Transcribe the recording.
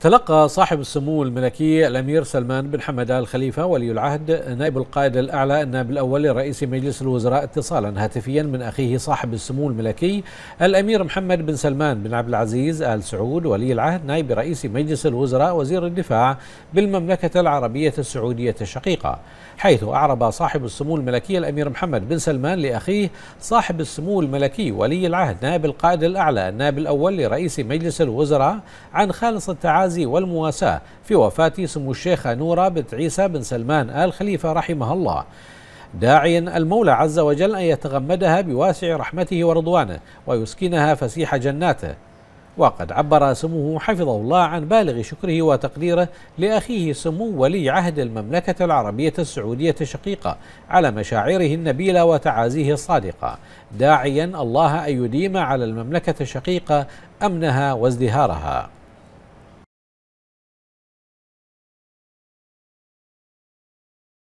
تلقى صاحب السمو الملكي الامير سلمان بن حمد ال خليفه ولي العهد نائب القائد الاعلى النائب الاول لرئيس مجلس الوزراء اتصالا هاتفيا من اخيه صاحب السمو الملكي الامير محمد بن سلمان بن عبد العزيز ال سعود ولي العهد نائب رئيس مجلس الوزراء وزير الدفاع بالمملكه العربيه السعوديه الشقيقه حيث اعرب صاحب السمو الملكي الامير محمد بن سلمان لاخيه صاحب السمو الملكي ولي العهد نائب القائد الاعلى النائب الاول لرئيس مجلس الوزراء عن خالص التعاون التعازي والمواساة في وفاة سمو الشيخة نورة بنت عيسى بن سلمان آل خليفة رحمها الله داعيا المولى عز وجل أن يتغمدها بواسع رحمته ورضوانه ويسكنها فسيح جناته وقد عبر سموه حفظه الله عن بالغ شكره وتقديره لأخيه سمو ولي عهد المملكة العربية السعودية الشقيقة على مشاعره النبيلة وتعازيه الصادقة داعيا الله أن يديم على المملكة الشقيقة أمنها وازدهارها